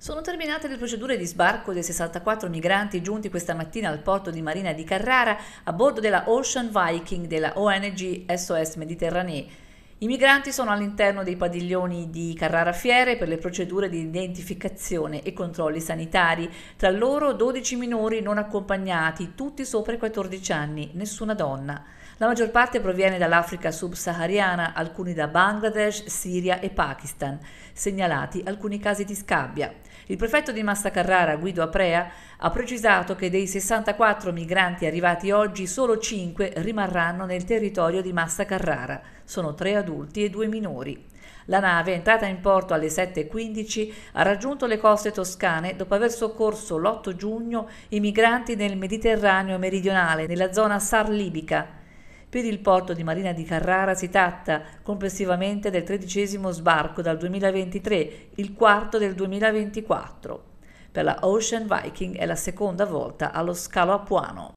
Sono terminate le procedure di sbarco dei 64 migranti giunti questa mattina al porto di Marina di Carrara a bordo della Ocean Viking della ONG SOS Mediterranee. I migranti sono all'interno dei padiglioni di Carrara Fiere per le procedure di identificazione e controlli sanitari, tra loro 12 minori non accompagnati, tutti sopra i 14 anni, nessuna donna. La maggior parte proviene dall'Africa subsahariana, alcuni da Bangladesh, Siria e Pakistan, segnalati alcuni casi di scabbia. Il prefetto di Massa Carrara, Guido Aprea, ha precisato che dei 64 migranti arrivati oggi solo 5 rimarranno nel territorio di Massa Carrara. Sono 3 adulti adulti e due minori. La nave, entrata in porto alle 7.15, ha raggiunto le coste toscane dopo aver soccorso l'8 giugno i migranti nel Mediterraneo meridionale, nella zona Sar Libica. Per il porto di Marina di Carrara si tratta complessivamente del tredicesimo sbarco dal 2023, il quarto del 2024. Per la Ocean Viking è la seconda volta allo scalo Apuano.